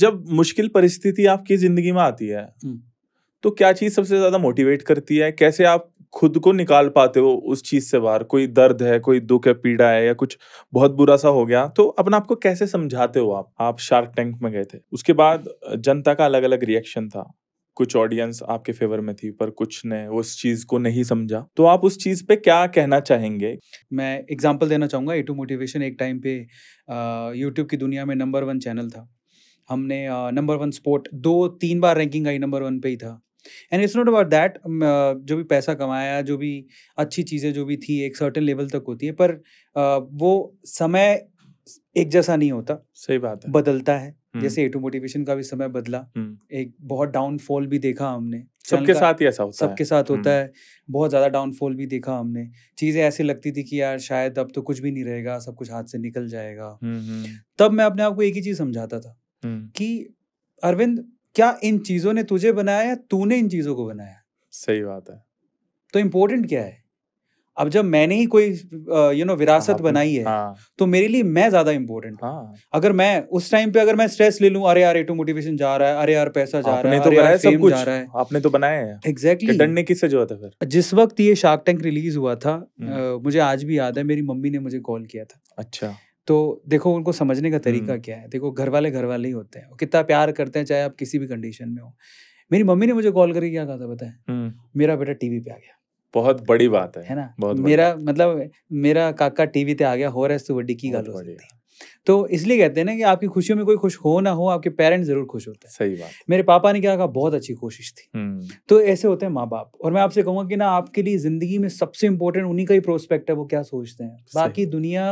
जब मुश्किल परिस्थिति आपकी जिंदगी में आती है हम्म। तो क्या चीज सबसे ज्यादा मोटिवेट करती है कैसे आप खुद को निकाल पाते हो उस चीज से बाहर कोई दर्द है कोई दुख है पीड़ा है या कुछ बहुत बुरा सा हो गया तो अपना आपको कैसे समझाते हो आप आप शार्क टैंक में गए थे उसके बाद जनता का अलग अलग रिएक्शन था कुछ ऑडियंस आपके फेवर में थी पर कुछ ने उस चीज को नहीं समझा तो आप उस चीज पे क्या कहना चाहेंगे मैं एग्जाम्पल देना चाहूंगा ए टू मोटिवेशन एक टाइम पे यूट्यूब की दुनिया में नंबर वन चैनल था हमने नंबर वन स्पोर्ट दो तीन बार रैंकिंग आई नंबर वन पे ही था and it's not about that जो भी पैसा कमाया जो भी अच्छी चीज़ें जो भी थी एक सर्टेन लेवल तक होती है पर uh, वो समय एक जैसा नहीं होता सही बात है बदलता है हम्म। जैसे टू मोटिवेशन का भी समय बदला हम्म। एक बहुत डाउनफॉल भी देखा हमने सबके साथ ही ऐसा होता सबके है। साथ होता हम्म। है बहुत ज़्यादा डाउनफॉल भी देखा हमने चीज़ें ऐसी लगती थी कि यार शायद अब तो कुछ भी नहीं रहेगा सब कुछ हाथ से निकल जाएगा तब मैं अपने आप को एक ही चीज़ समझाता था हम्म। कि अरविंद क्या इन चीजों ने तुझे बनाया या तूने इन चीजों को बनाया सही बात है तो इम्पोर्टेंट क्या है अब जब मैंने ही कोई यू नो विरासत हाँ, बनाई है हाँ. तो मेरे लिए मैं ज्यादा इम्पोर्टेंट हाँ. अगर मैं उस टाइम पे अगर मैं स्ट्रेस ले लूं अरे यार टू मोटिवेशन जा रहा है अरे यार पैसा जा रहा है तो बनाया सब कुछ जा रहा है आपने तो बनाया है एग्जैक्टली exactly. डरने की जो है तो फिर जिस वक्त ये शार्क टैंक रिलीज हुआ था हम्म। मुझे आज भी याद है मेरी मम्मी ने मुझे कॉल किया था अच्छा तो देखो उनको समझने का तरीका हम्म। क्या है देखो घर वाले घर वाले ही होते हैं कितना प्यार करते हैं चाहे आप किसी भी कंडीशन में हो मेरी मम्मी ने मुझे कॉल करके क्या कहा था बताए हम्म। मेरा बेटा टीवी पे आ गया बहुत बड़ी बात है है ना बहुत मेरा मतलब मेरा काका टीवी पे आ गया हो रहा है तो वो की गाल हो सकती है तो इसलिए कहते हैं ना कि आपकी खुशियों में कोई खुश हो ना हो आपके पेरेंट्स जरूर खुश होते हैं सही बात मेरे पापा ने क्या कहा बहुत अच्छी कोशिश थी हम्म। तो ऐसे होते हैं माँ बाप और मैं आपसे कहूँगा कि ना आपके लिए जिंदगी में सबसे इंपॉर्टेंट उन्हीं का ही प्रोस्पेक्ट है वो क्या सोचते हैं बाकी दुनिया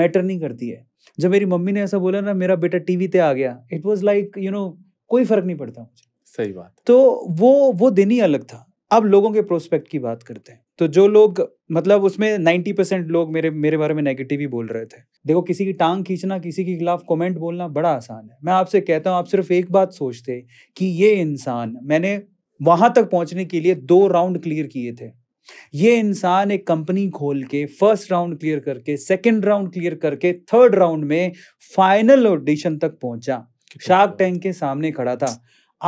मैटर नहीं करती है जब मेरी मम्मी ने ऐसा बोला ना मेरा बेटा टीवी पे आ गया it was like you know कोई फर्क नहीं पड़ता मुझे सही बात तो वो वो दिन ही अलग था अब लोगों के प्रोस्पेक्ट की बात करते हैं तो जो लोग मतलब उसमें नाइन्टी परसेंट लोग मेरे मेरे बारे में नेगेटिव ही बोल रहे थे देखो किसी की टांग खींचना किसी के खिलाफ कमेंट बोलना बड़ा आसान है मैं आपसे कहता हूँ आप सिर्फ एक बात सोचते कि ये इंसान मैंने वहां तक पहुंचने के लिए दो राउंड क्लियर किए थे ये इंसान एक कंपनी खोल के फर्स्ट राउंड क्लियर करके सेकंड राउंड क्लियर करके थर्ड राउंड में फाइनल ऑडिशन तक पहुंचा शार्क टैंक के सामने खड़ा था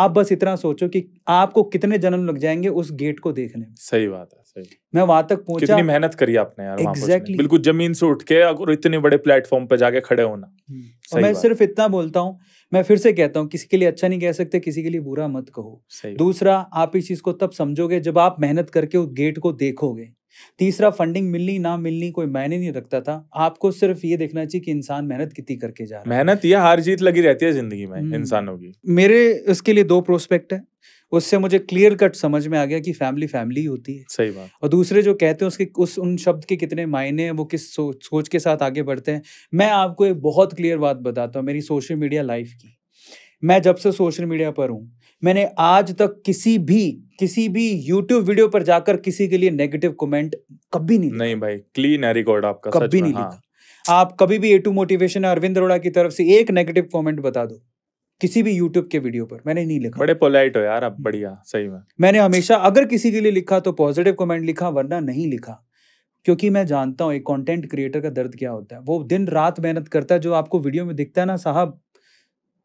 आप बस इतना सोचो कि आपको कितने जन्म लग जाएंगे उस गेट को देखने में सही बात है सही मैं वहां तक पहुंचा कितनी मेहनत करी आपने यार exactly. बिल्कुल जमीन से उठ के और इतने बड़े प्लेटफॉर्म पे जाके खड़े होना हम्म। और मैं सिर्फ इतना बोलता हूँ मैं फिर से कहता हूँ किसी के लिए अच्छा नहीं कह सकते किसी के लिए बुरा मत कहो दूसरा आप इस चीज को तब समझोगे जब आप मेहनत करके उस गेट को देखोगे तीसरा फंडिंग मिलनी ना मिलनी कोई मायने नहीं रखता था आपको सिर्फ ये देखना चाहिए कि इंसान मेहनत कितनी करके जा रहा है मेहनत या हार जीत लगी रहती है जिंदगी में हम्म। इंसानों की मेरे उसके लिए दो प्रोस्पेक्ट है उससे मुझे क्लियर कट समझ में आ गया कि फैमिली फैमिली होती है सही बात और दूसरे जो कहते हैं उसके उस उन शब्द के कितने मायने हैं वो किस सो, सोच के साथ आगे बढ़ते हैं मैं आपको एक बहुत क्लियर बात बताता हूँ मेरी सोशल मीडिया लाइफ की मैं जब से सोशल मीडिया पर हूँ मैंने आज तक किसी भी किसी भी YouTube वीडियो पर जाकर किसी के लिए नेगेटिव कमेंट कभी नहीं नहीं भाई क्लीन है रिकॉर्ड आपका कभी नहीं हाँ। लिखा आप कभी भी A two motivation Arvind Arora की तरफ से एक नेगेटिव कमेंट बता दो किसी भी यूट्यूब के वीडियो पर मैंने नहीं लिखा बड़े पोलाइट हो यार आप बढ़िया सही में मैंने हमेशा अगर किसी के लिए लिखा तो पॉजिटिव कमेंट लिखा वरना नहीं लिखा क्योंकि मैं जानता हूँ एक कंटेंट क्रिएटर का दर्द क्या होता है वो दिन रात मेहनत करता है जो आपको वीडियो में दिखता है ना साहब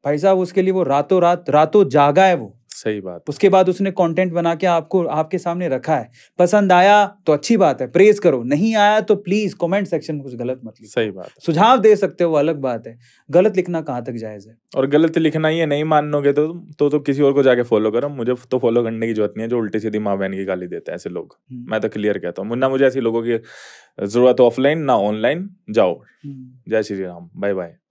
भाई साहब उसके लिए वो रातों रात रातों जागा है वो सही बात उसके बाद उसने कंटेंट बना के आपको आपके सामने रखा है पसंद आया तो अच्छी बात है प्रेज करो नहीं आया तो प्लीज कमेंट सेक्शन में कुछ गलत मत लिखो सही बात सुझाव दे सकते हो अलग बात है गलत लिखना कहाँ तक जायज है और गलत लिखना ये नहीं मानोगे तो तो तो किसी और को जाके फॉलो करो मुझे तो फॉलो करने की जरूरत नहीं है जो उल्टी सीधी माँ बहन की गाली देते हैं ऐसे लोग हम्म। मैं तो क्लियर कहता हूँ ना मुझे ऐसे लोगों की जरूरत ऑफलाइन ना ऑनलाइन जाओ हम्म। जय श्री राम बाय बाय